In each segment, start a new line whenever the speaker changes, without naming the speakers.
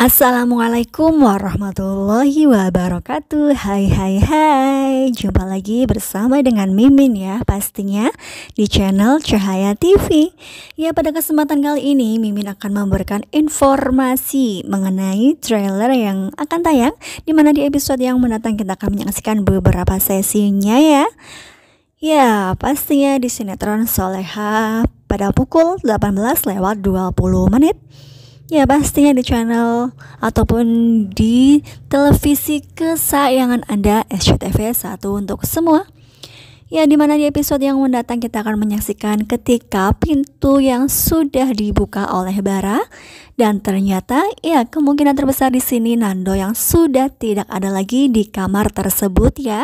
Assalamualaikum warahmatullahi wabarakatuh Hai hai hai Jumpa lagi bersama dengan Mimin ya Pastinya di channel Cahaya TV Ya pada kesempatan kali ini Mimin akan memberikan informasi Mengenai trailer yang akan tayang Dimana di episode yang mendatang kita akan menyaksikan beberapa sesinya ya Ya, pastinya di sinetron Soleha pada pukul 18 lewat 20 menit Ya pastinya di channel ataupun di televisi kesayangan Anda SCTV 1 untuk semua Ya dimana di episode yang mendatang kita akan menyaksikan ketika pintu yang sudah dibuka oleh Bara Dan ternyata ya kemungkinan terbesar di sini Nando yang sudah tidak ada lagi di kamar tersebut ya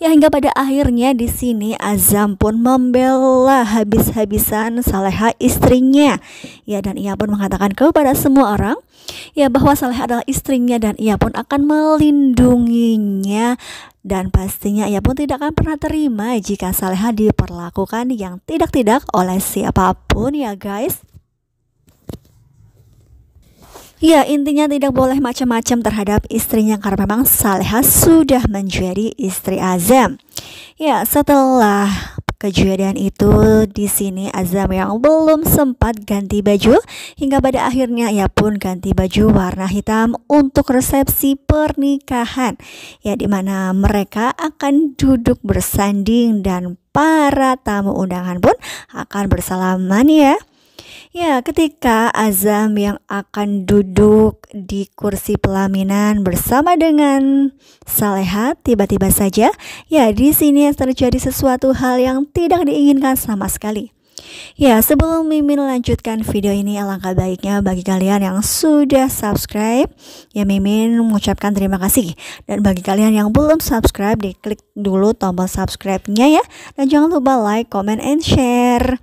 Ya hingga pada akhirnya di sini Azam pun membela habis-habisan Saleha istrinya. Ya dan ia pun mengatakan kepada semua orang ya bahwa Saleha adalah istrinya dan ia pun akan melindunginya dan pastinya ia pun tidak akan pernah terima jika Saleha diperlakukan yang tidak-tidak oleh siapapun ya guys. Ya intinya tidak boleh macam-macam terhadap istrinya karena memang Saleha sudah menjadi istri Azam. Ya setelah kejadian itu di sini Azam yang belum sempat ganti baju hingga pada akhirnya ia pun ganti baju warna hitam untuk resepsi pernikahan ya di mana mereka akan duduk bersanding dan para tamu undangan pun akan bersalaman ya. Ya, ketika Azam yang akan duduk di kursi pelaminan bersama dengan Saleha tiba-tiba saja, ya di sini terjadi sesuatu hal yang tidak diinginkan sama sekali. Ya, sebelum Mimin lanjutkan video ini, alangkah baiknya bagi kalian yang sudah subscribe, ya Mimin mengucapkan terima kasih. Dan bagi kalian yang belum subscribe, klik dulu tombol subscribe-nya ya. Dan jangan lupa like, comment, and share.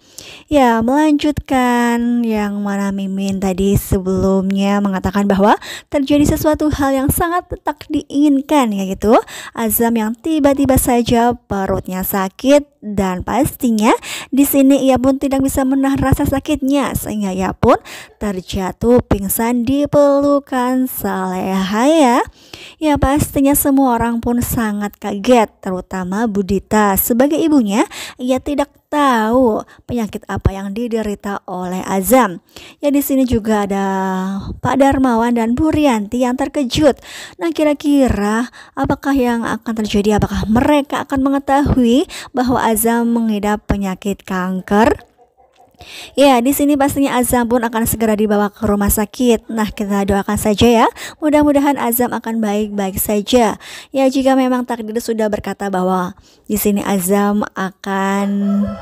Ya, melanjutkan yang mana Mimin tadi sebelumnya mengatakan bahwa terjadi sesuatu hal yang sangat tak diinginkan, yaitu Azam yang tiba-tiba saja perutnya sakit dan pastinya di sini ia pun pun tidak bisa menahan rasa sakitnya sehingga ia pun terjatuh pingsan di pelukan Saleha ya. Ya pastinya semua orang pun sangat kaget terutama Budita. Sebagai ibunya ia tidak tahu penyakit apa yang diderita oleh Azam. Ya di sini juga ada Pak Darmawan dan Bu Rianti yang terkejut. Nah kira-kira apakah yang akan terjadi? Apakah mereka akan mengetahui bahwa Azam mengidap penyakit kanker? Ya, di sini pastinya Azam pun akan segera dibawa ke rumah sakit. Nah, kita doakan saja ya. Mudah-mudahan Azam akan baik-baik saja. Ya, jika memang takdir sudah berkata bahwa di sini Azam akan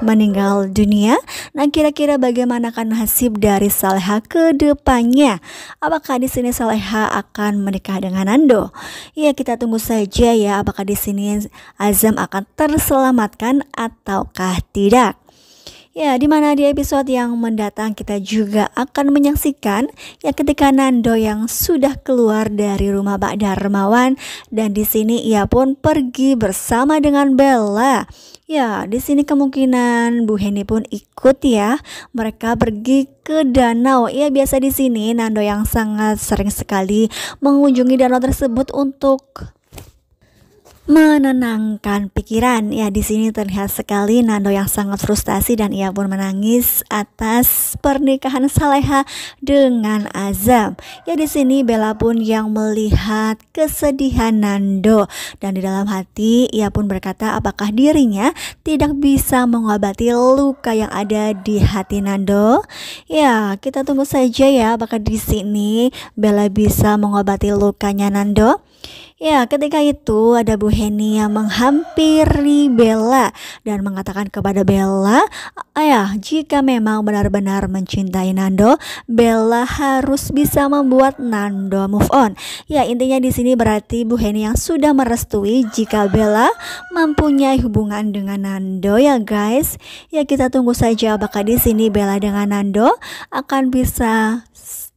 meninggal dunia, nah kira-kira bagaimana akan nasib dari Saleha ke depannya? Apakah di sini Saleha akan menikah dengan Nando? Ya, kita tunggu saja ya apakah di sini Azam akan terselamatkan ataukah tidak. Ya, di mana di episode yang mendatang kita juga akan menyaksikan ya ketika Nando yang sudah keluar dari rumah Pak Darmawan dan di sini ia pun pergi bersama dengan Bella. Ya, di sini kemungkinan Bu Heni pun ikut ya. Mereka pergi ke danau. Ya, biasa di sini Nando yang sangat sering sekali mengunjungi danau tersebut untuk menenangkan pikiran. Ya, di sini terlihat sekali Nando yang sangat frustasi dan ia pun menangis atas pernikahan Saleha dengan Azam. Ya, di sini Bella pun yang melihat kesedihan Nando dan di dalam hati ia pun berkata apakah dirinya tidak bisa mengobati luka yang ada di hati Nando? Ya, kita tunggu saja ya apakah di sini Bella bisa mengobati lukanya Nando. Ya, ketika itu ada Bu Heni yang menghampiri Bella dan mengatakan kepada Bella, "Ayah, ya, jika memang benar-benar mencintai Nando, Bella harus bisa membuat Nando move on." Ya, intinya di sini berarti Bu Heni yang sudah merestui jika Bella mempunyai hubungan dengan Nando ya, guys. Ya, kita tunggu saja apakah di sini Bella dengan Nando akan bisa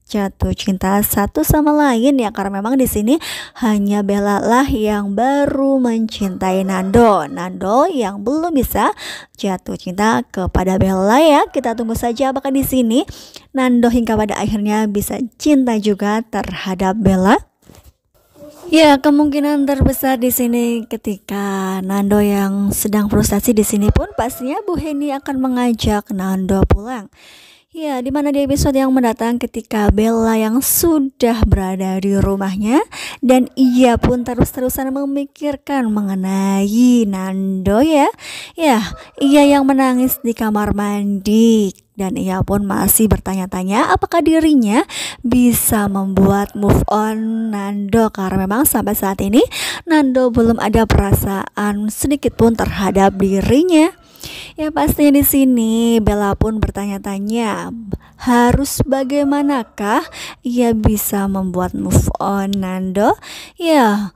jatuh cinta satu sama lain ya karena memang di sini hanya Bella lah yang baru mencintai Nando. Nando yang belum bisa jatuh cinta kepada Bella ya. Kita tunggu saja apakah di sini Nando hingga pada akhirnya bisa cinta juga terhadap Bella. Ya, kemungkinan terbesar di sini ketika Nando yang sedang frustasi di sini pun pastinya Bu Heni akan mengajak Nando pulang. Ya, di mana di episode yang mendatang ketika Bella yang sudah berada di rumahnya dan ia pun terus-terusan memikirkan mengenai Nando ya. Ya, ia yang menangis di kamar mandi dan ia pun masih bertanya-tanya apakah dirinya bisa membuat move on Nando karena memang sampai saat ini Nando belum ada perasaan sedikit pun terhadap dirinya. Ya pastinya di sini Bella pun bertanya-tanya harus bagaimanakah ia bisa membuat move on Nando? Ya,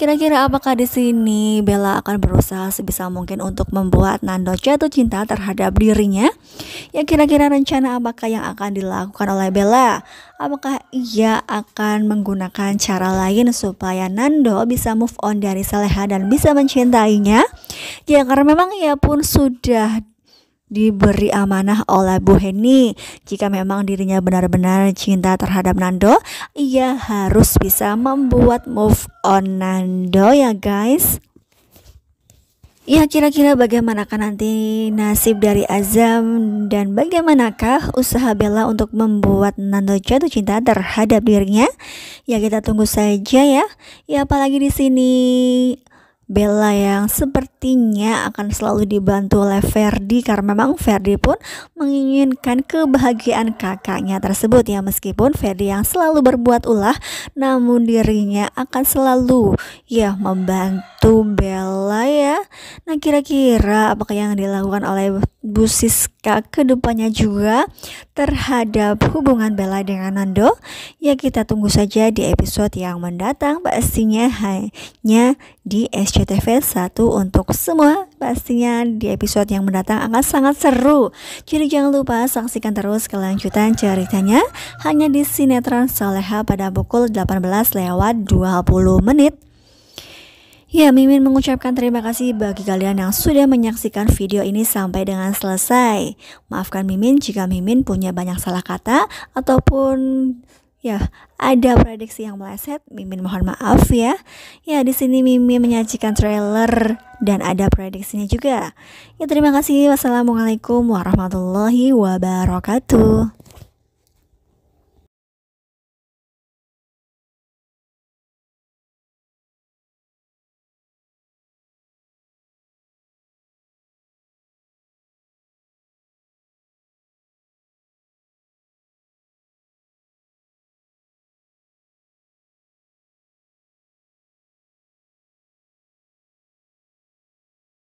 Kira-kira apakah di sini Bella akan berusaha sebisa mungkin untuk membuat Nando jatuh cinta terhadap dirinya? Ya kira-kira rencana apakah yang akan dilakukan oleh Bella? Apakah ia akan menggunakan cara lain supaya Nando bisa move on dari Saleha dan bisa mencintainya? ya karena memang ia pun sudah diberi amanah oleh Bu Heni. Jika memang dirinya benar-benar cinta terhadap Nando, ia harus bisa membuat move on Nando ya guys. Ya kira-kira bagaimanakah nanti nasib dari Azam dan bagaimanakah usaha Bella untuk membuat Nando jatuh cinta terhadap dirinya? Ya kita tunggu saja ya. Ya apalagi di sini Bella yang sepertinya akan selalu dibantu oleh Ferdi karena memang Ferdi pun menginginkan kebahagiaan kakaknya tersebut ya meskipun Ferdi yang selalu berbuat ulah namun dirinya akan selalu ya membantu Bella ya nah kira-kira apakah yang dilakukan oleh Bu Siska kedepannya juga terhadap hubungan Bella dengan Nando ya kita tunggu saja di episode yang mendatang pastinya hanya di SCTV 1 untuk semua pastinya di episode yang mendatang akan sangat seru jadi jangan lupa saksikan terus kelanjutan ceritanya hanya di sinetron Saleha pada pukul 18 lewat 20 menit Ya, Mimin mengucapkan terima kasih bagi kalian yang sudah menyaksikan video ini sampai dengan selesai. Maafkan Mimin jika Mimin punya banyak salah kata ataupun ya ada prediksi yang meleset. Mimin mohon maaf ya. Ya, di sini Mimin menyajikan trailer dan ada prediksinya juga. Ya, terima kasih. Wassalamualaikum warahmatullahi wabarakatuh.